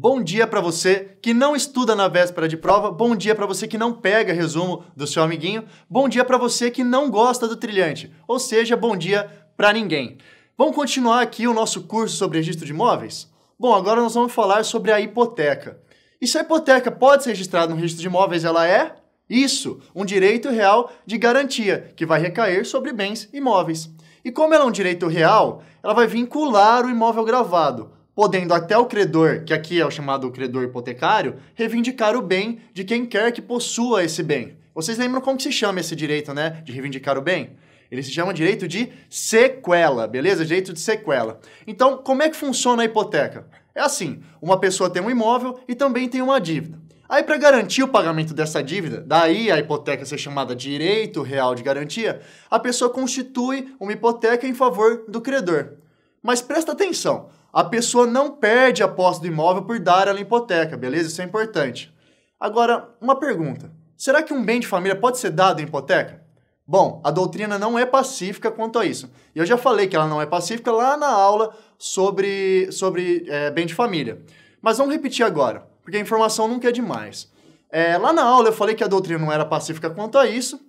Bom dia para você que não estuda na véspera de prova, bom dia para você que não pega resumo do seu amiguinho, bom dia para você que não gosta do trilhante, ou seja, bom dia para ninguém. Vamos continuar aqui o nosso curso sobre registro de imóveis? Bom, agora nós vamos falar sobre a hipoteca. E se a hipoteca pode ser registrada no registro de imóveis, ela é? Isso, um direito real de garantia que vai recair sobre bens imóveis. E como ela é um direito real, ela vai vincular o imóvel gravado podendo até o credor, que aqui é o chamado credor hipotecário, reivindicar o bem de quem quer que possua esse bem. Vocês lembram como se chama esse direito, né? De reivindicar o bem? Ele se chama direito de sequela, beleza? Direito de sequela. Então, como é que funciona a hipoteca? É assim: uma pessoa tem um imóvel e também tem uma dívida. Aí, para garantir o pagamento dessa dívida, daí a hipoteca ser chamada direito real de garantia, a pessoa constitui uma hipoteca em favor do credor. Mas presta atenção: a pessoa não perde a posse do imóvel por dar a hipoteca, beleza? Isso é importante. Agora, uma pergunta. Será que um bem de família pode ser dado em hipoteca? Bom, a doutrina não é pacífica quanto a isso. Eu já falei que ela não é pacífica lá na aula sobre, sobre é, bem de família. Mas vamos repetir agora, porque a informação nunca é demais. É, lá na aula eu falei que a doutrina não era pacífica quanto a isso.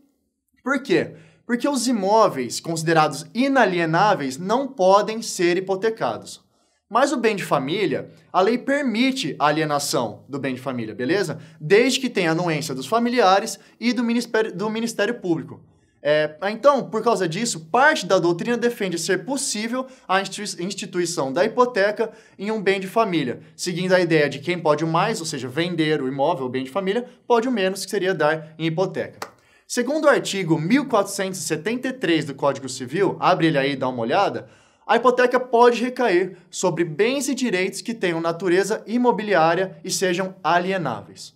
Por quê? Porque os imóveis considerados inalienáveis não podem ser hipotecados. Mas o bem de família, a lei permite a alienação do bem de família, beleza? Desde que tenha anuência dos familiares e do Ministério, do ministério Público. É, então, por causa disso, parte da doutrina defende ser possível a instituição da hipoteca em um bem de família, seguindo a ideia de quem pode o mais, ou seja, vender o imóvel, o bem de família, pode o menos, que seria dar em hipoteca. Segundo o artigo 1473 do Código Civil, abre ele aí e dá uma olhada, a hipoteca pode recair sobre bens e direitos que tenham natureza imobiliária e sejam alienáveis.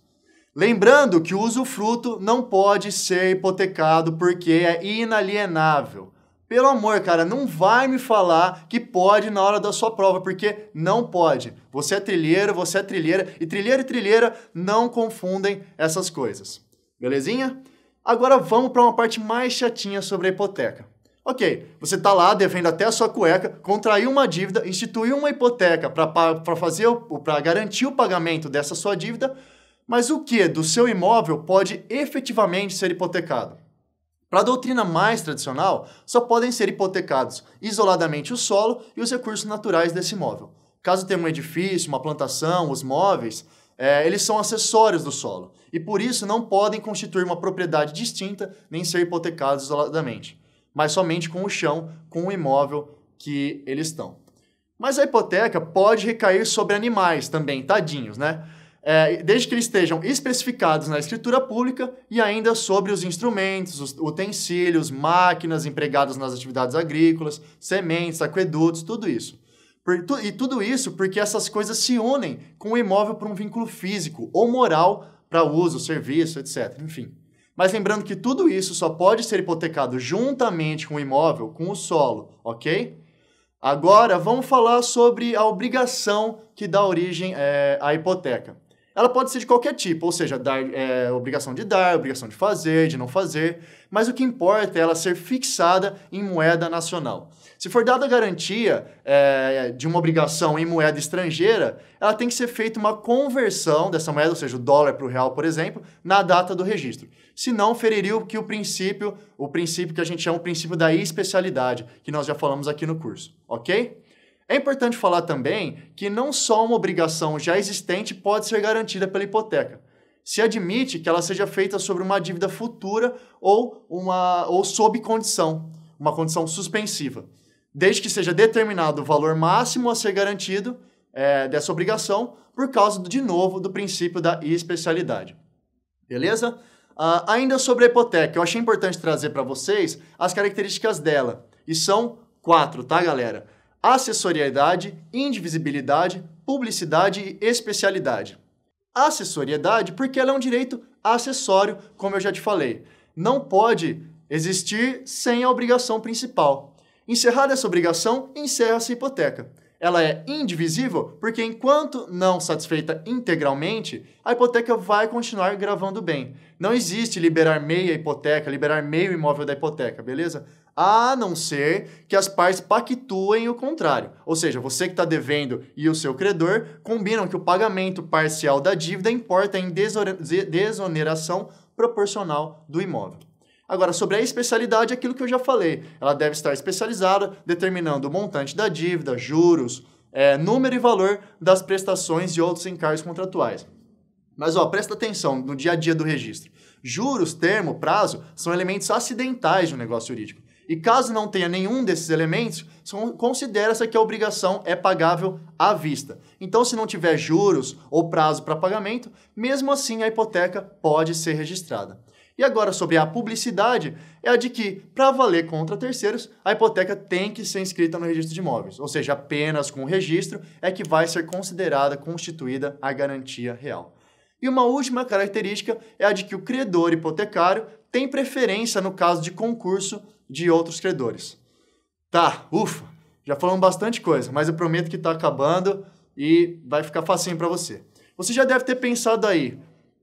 Lembrando que o usufruto não pode ser hipotecado porque é inalienável. Pelo amor, cara, não vai me falar que pode na hora da sua prova, porque não pode. Você é trilheiro, você é trilheira, e trilheiro e trilheira não confundem essas coisas. Belezinha? Agora vamos para uma parte mais chatinha sobre a hipoteca. Ok, você está lá devendo até a sua cueca, contraiu uma dívida, instituiu uma hipoteca para fazer para garantir o pagamento dessa sua dívida, mas o que do seu imóvel pode efetivamente ser hipotecado? Para a doutrina mais tradicional, só podem ser hipotecados isoladamente o solo e os recursos naturais desse imóvel. Caso tenha um edifício, uma plantação, os móveis, é, eles são acessórios do solo e por isso não podem constituir uma propriedade distinta nem ser hipotecados isoladamente mas somente com o chão, com o imóvel que eles estão. Mas a hipoteca pode recair sobre animais também, tadinhos, né? É, desde que eles estejam especificados na escritura pública e ainda sobre os instrumentos, os utensílios, máquinas empregadas nas atividades agrícolas, sementes, aquedutos, tudo isso. Por, tu, e tudo isso porque essas coisas se unem com o imóvel por um vínculo físico ou moral para uso, serviço, etc. Enfim. Mas lembrando que tudo isso só pode ser hipotecado juntamente com o imóvel, com o solo, ok? Agora vamos falar sobre a obrigação que dá origem é, à hipoteca ela pode ser de qualquer tipo, ou seja, dar, é, obrigação de dar, obrigação de fazer, de não fazer, mas o que importa é ela ser fixada em moeda nacional. Se for dada a garantia é, de uma obrigação em moeda estrangeira, ela tem que ser feita uma conversão dessa moeda, ou seja, o dólar para o real, por exemplo, na data do registro. Se não, feriria o que o princípio, o princípio que a gente chama o princípio da especialidade, que nós já falamos aqui no curso, ok? É importante falar também que não só uma obrigação já existente pode ser garantida pela hipoteca. Se admite que ela seja feita sobre uma dívida futura ou, uma, ou sob condição, uma condição suspensiva, desde que seja determinado o valor máximo a ser garantido é, dessa obrigação, por causa, de novo, do princípio da especialidade. Beleza? Uh, ainda sobre a hipoteca, eu achei importante trazer para vocês as características dela. E são quatro, tá, galera? Assessoriedade, indivisibilidade, publicidade e especialidade. Acessoriedade porque ela é um direito acessório, como eu já te falei. Não pode existir sem a obrigação principal. Encerrada essa obrigação, encerra-se a hipoteca. Ela é indivisível porque, enquanto não satisfeita integralmente, a hipoteca vai continuar gravando bem. Não existe liberar meia hipoteca, liberar meio imóvel da hipoteca, beleza? a não ser que as partes pactuem o contrário. Ou seja, você que está devendo e o seu credor combinam que o pagamento parcial da dívida importa em desoneração proporcional do imóvel. Agora, sobre a especialidade, aquilo que eu já falei, ela deve estar especializada, determinando o montante da dívida, juros, é, número e valor das prestações e outros encargos contratuais. Mas ó, presta atenção no dia a dia do registro. Juros, termo, prazo são elementos acidentais de um negócio jurídico. E caso não tenha nenhum desses elementos, considera-se que a obrigação é pagável à vista. Então, se não tiver juros ou prazo para pagamento, mesmo assim a hipoteca pode ser registrada. E agora sobre a publicidade, é a de que, para valer contra terceiros, a hipoteca tem que ser inscrita no registro de imóveis, ou seja, apenas com o registro é que vai ser considerada constituída a garantia real. E uma última característica é a de que o credor hipotecário tem preferência no caso de concurso de outros credores. Tá, ufa, já falamos bastante coisa, mas eu prometo que está acabando e vai ficar facinho para você. Você já deve ter pensado aí,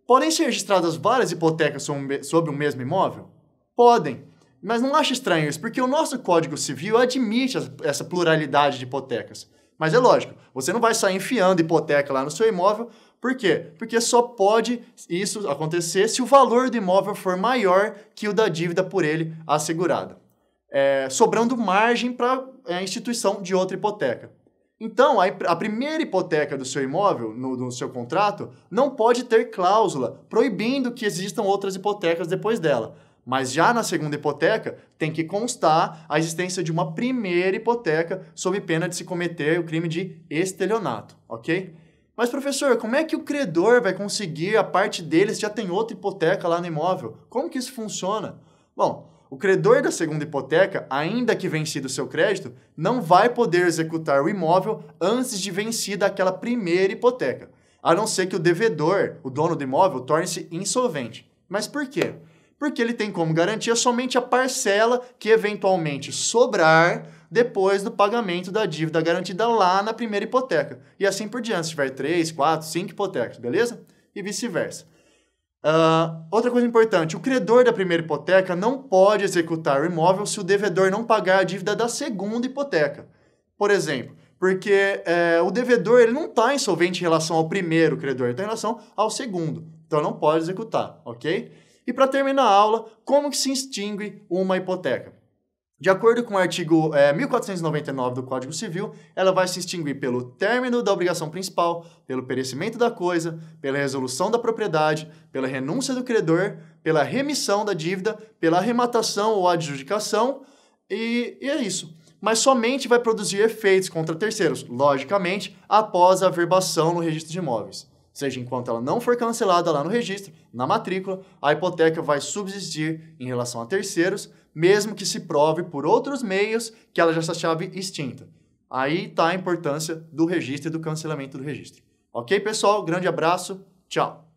podem ser registradas várias hipotecas sobre um mesmo imóvel? Podem, mas não acha estranho isso, porque o nosso Código Civil admite essa pluralidade de hipotecas. Mas é lógico, você não vai sair enfiando hipoteca lá no seu imóvel, por quê? Porque só pode isso acontecer se o valor do imóvel for maior que o da dívida por ele assegurada, é, sobrando margem para a é, instituição de outra hipoteca. Então, a, a primeira hipoteca do seu imóvel, no, no seu contrato, não pode ter cláusula proibindo que existam outras hipotecas depois dela. Mas já na segunda hipoteca, tem que constar a existência de uma primeira hipoteca sob pena de se cometer o crime de estelionato, ok? Mas, professor, como é que o credor vai conseguir a parte deles já tem outra hipoteca lá no imóvel? Como que isso funciona? Bom, o credor da segunda hipoteca, ainda que vencido o seu crédito, não vai poder executar o imóvel antes de vencida aquela primeira hipoteca, a não ser que o devedor, o dono do imóvel, torne-se insolvente. Mas por quê? porque ele tem como garantia somente a parcela que eventualmente sobrar depois do pagamento da dívida garantida lá na primeira hipoteca. E assim por diante, se tiver 3, 4, 5 hipotecas, beleza? E vice-versa. Uh, outra coisa importante, o credor da primeira hipoteca não pode executar o imóvel se o devedor não pagar a dívida da segunda hipoteca. Por exemplo, porque é, o devedor ele não está insolvente em relação ao primeiro credor, ele está em relação ao segundo. Então não pode executar, ok? E para terminar a aula, como que se extingue uma hipoteca? De acordo com o artigo é, eh, 1499 do Código Civil, ela vai se extinguir pelo término da obrigação principal, pelo perecimento da coisa, pela resolução da propriedade, pela renúncia do credor, pela remissão da dívida, pela arrematação ou adjudicação, e, e é isso. Mas somente vai produzir efeitos contra terceiros, logicamente, após a averbação no registro de imóveis seja, enquanto ela não for cancelada lá no registro, na matrícula, a hipoteca vai subsistir em relação a terceiros, mesmo que se prove por outros meios que ela já está chave extinta. Aí está a importância do registro e do cancelamento do registro. Ok, pessoal? Grande abraço, tchau!